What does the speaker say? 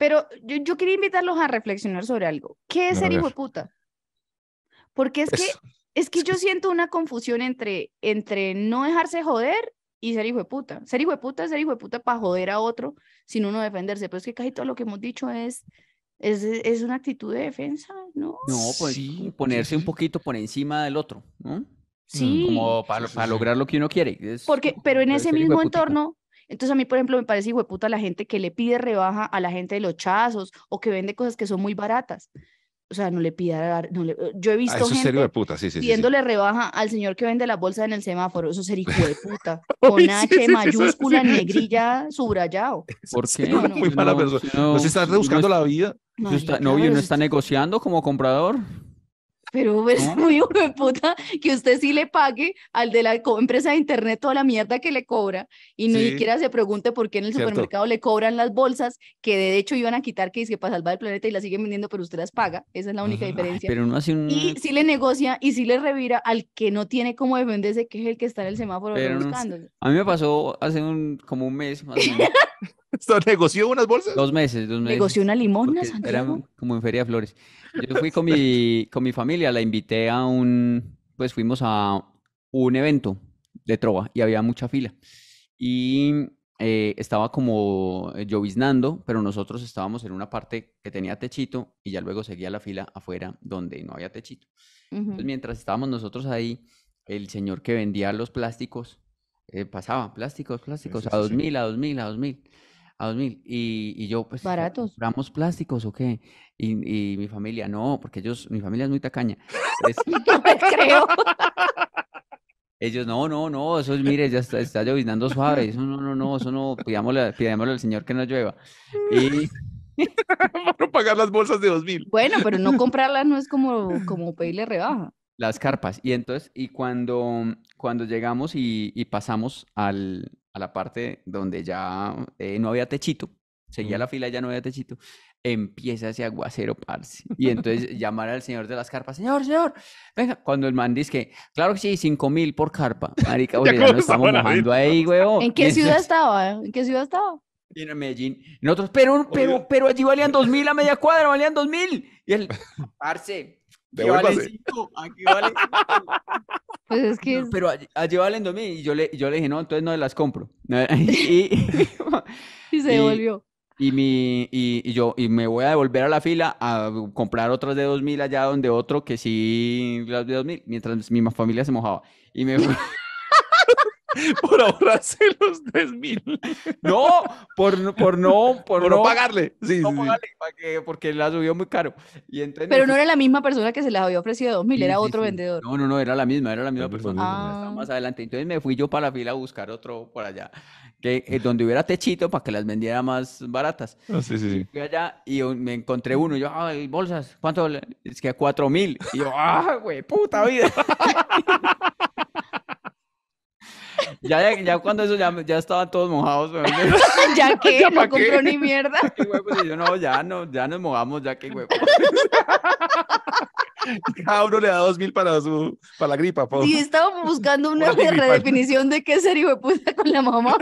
Pero yo, yo, quería invitarlos a reflexionar sobre algo. ¿Qué es ser hijo de puta? Porque es, que es que yo siento una confusión entre, entre no dejarse joder y ser hijo de puta. Ser hijo de puta es ser hijo de puta para joder a otro sin uno defenderse. Pero es que casi todo lo que hemos dicho es es, es, una actitud de defensa, ¿no? No, pues, pues ponerse un poquito por encima del otro, ¿no? Sí. Como para, para lograr lo que uno quiere. Porque, pero en ese mismo entorno, entonces a mí, por ejemplo, me parece hijo de puta la gente que le pide rebaja a la gente de los chazos o que vende cosas que son muy baratas. O sea, no le pida, no le, yo he ah, visto gente puta. Sí, sí, pidiéndole rebaja al señor que vende la bolsa en el semáforo, eso sería hijo de puta, con H mayúscula, negrilla, subrayado. ¿Por qué? No, no, muy mala persona. No, se está rebuscando la vida. no, ¿no está negociando como comprador pero es muy hijo de puta que usted sí le pague al de la empresa de internet toda la mierda que le cobra y ni siquiera se pregunte por qué en el supermercado le cobran las bolsas que de hecho iban a quitar que dice para salvar el planeta y la siguen vendiendo, pero usted las paga. Esa es la única diferencia. pero no hace un... Y sí le negocia y sí le revira al que no tiene cómo defenderse, que es el que está en el semáforo buscándose. A mí me pasó hace un, como un mes más negoció unas bolsas? Dos meses, dos meses. ¿Negoció una limosna, Santiago? como en Feria de Flores. Yo fui con mi, con mi familia, la invité a un, pues fuimos a un evento de trova y había mucha fila. Y eh, estaba como lloviznando, pero nosotros estábamos en una parte que tenía techito y ya luego seguía la fila afuera donde no había techito. Entonces, mientras estábamos nosotros ahí, el señor que vendía los plásticos eh, pasaba plásticos, plásticos, a dos mil, a dos mil, a dos mil a 2000. Y, y yo, pues, Baratos. ¿compramos plásticos o qué? Y, mi familia, no, porque ellos, mi familia es muy tacaña. no creo. Ellos, no, no, no, eso es, mire, ya está, está lloviznando suave, eso no, no, no, eso no, pidámosle, al Señor que no llueva. Y... Para pagar las bolsas de 2000. Bueno, pero no comprarlas no es como, como pedirle rebaja. Las carpas. Y entonces, y cuando, cuando llegamos y pasamos al, a la parte donde ya eh, no había techito, seguía la fila, ya no había techito, empieza ese aguacero, parce. Y entonces llamar al señor de las carpas, señor, señor, venga. Cuando el man dice que, claro que sí, cinco mil por carpa, marica, oye, ya, estamos mojando ahí, huevón. ¿En qué ciudad estaba? ¿En qué ciudad estaba? En Medellín. Nosotros, pero, pero, pero allí valían dos mil a media cuadra, valían dos mil. Y el, parce, vale vale pues es que... pero a, y yo le, yo le dije, no, entonces no las compro. y, se devolvió. Y, mi, y, yo y me voy a devolver a la fila a comprar otras de 2000 allá donde otro que sí, las de 2000, mientras mi familia se mojaba. Y me... por ahorrarse los 3 mil. No, por, por no, por, no, pagarle. no pagarle porque la subió muy caro. Y Pero no era la misma persona que se las había ofrecido 2 mil, era otro vendedor. No, no, no, era la misma, era la misma persona. Ah. Más adelante. Entonces me fui yo para la fila a buscar otro por allá, que, eh, donde hubiera techito para que las vendiera más baratas. Ah, sí, sí, sí. Fui allá y me encontré uno. Y yo, ay bolsas, ¿cuánto? Es que a 4 mil. Y yo, ah, güey, puta vida. Ya, ya cuando eso ya, ya estaban todos mojados. ya que no compró ni mierda. Pues, yo no, ya no, ya nos mojamos, ya que huevos. Cada uno le da dos mil para su para la gripa. y estábamos buscando una redefinición de qué ser hijo de con la mamá.